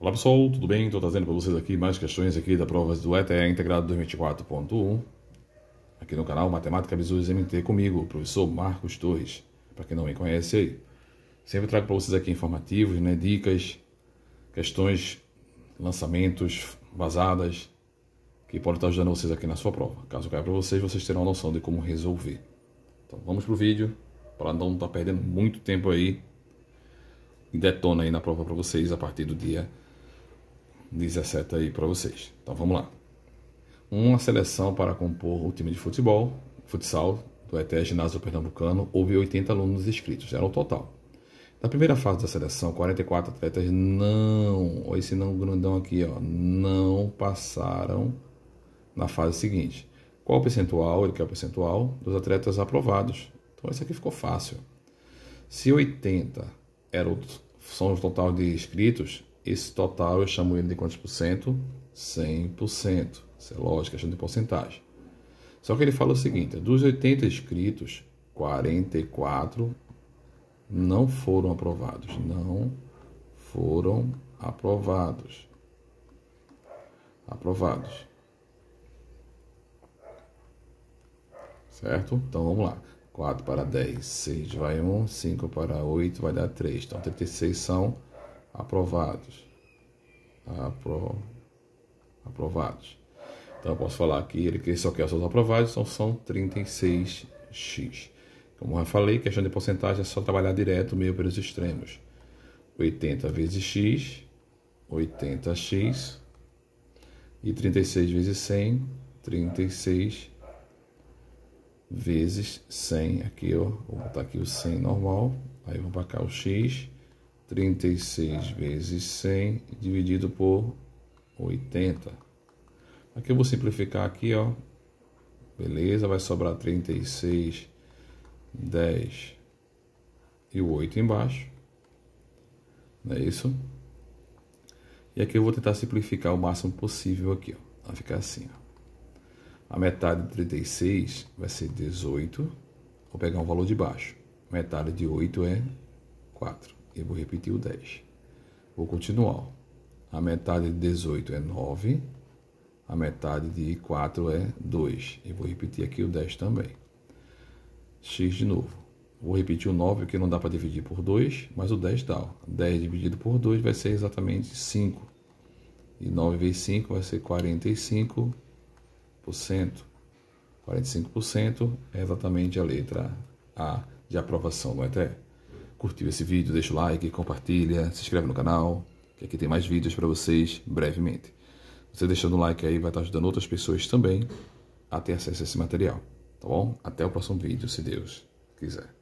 Olá pessoal, tudo bem? Estou trazendo para vocês aqui mais questões aqui da prova do ETE Integrado 2024.1 aqui no canal Matemática Bisus MT comigo, professor Marcos Torres, para quem não me conhece aí. Sempre trago para vocês aqui informativos, né, dicas, questões, lançamentos, vazadas, que podem estar ajudando vocês aqui na sua prova. Caso caia para vocês, vocês terão noção de como resolver. Então vamos para o vídeo, para não estar tá perdendo muito tempo aí. E detona aí na prova para vocês a partir do dia 17 aí para vocês. Então vamos lá. Uma seleção para compor o time de futebol, futsal, do ETE Ginásio Pernambucano, houve 80 alunos inscritos, era o total. Na primeira fase da seleção, 44 atletas não, ou esse não grandão aqui, ó, não passaram na fase seguinte. Qual o percentual? Ele quer o percentual dos atletas aprovados. Então esse aqui ficou fácil. Se 80 era o, são o total de inscritos, esse total eu chamo ele de quantos por cento? 100%. Isso é lógico, questão de porcentagem. Só que ele fala o seguinte: dos 80 inscritos, 44 não foram aprovados. Não foram aprovados. Aprovados. Certo? Então vamos lá. 4 para 10, 6 vai 1, 5 para 8 vai dar 3. Então 36 são aprovados. Apro... Aprovados. Então eu posso falar que ele que só quer os seus aprovados, então são 36x. Como eu falei, questão de porcentagem é só trabalhar direto meio pelos extremos. 80 vezes x, 80x. E 36 vezes 100, 36 vezes 100. Aqui, ó, vou botar aqui o 100 normal. Aí vou para cá o x 36 vezes 100 dividido por 80. Aqui eu vou simplificar aqui, ó. Beleza, vai sobrar 36, 10 e o 8 embaixo. Não é isso? E aqui eu vou tentar simplificar o máximo possível aqui, ó. Vai ficar assim, ó. A metade de 36 vai ser 18. Vou pegar um valor de baixo. Metade de 8 é 4. Eu vou repetir o 10. Vou continuar. A metade de 18 é 9. A metade de 4 é 2. Eu vou repetir aqui o 10 também. X de novo. Vou repetir o 9, porque não dá para dividir por 2, mas o 10 dá. 10 dividido por 2 vai ser exatamente 5. E 9 vezes 5 vai ser 45%. 45% é exatamente a letra A de aprovação não é, ETE curtiu esse vídeo, deixa o like, compartilha, se inscreve no canal, que aqui tem mais vídeos para vocês brevemente. Você deixando o like aí vai estar tá ajudando outras pessoas também a ter acesso a esse material, tá bom? Até o próximo vídeo, se Deus quiser.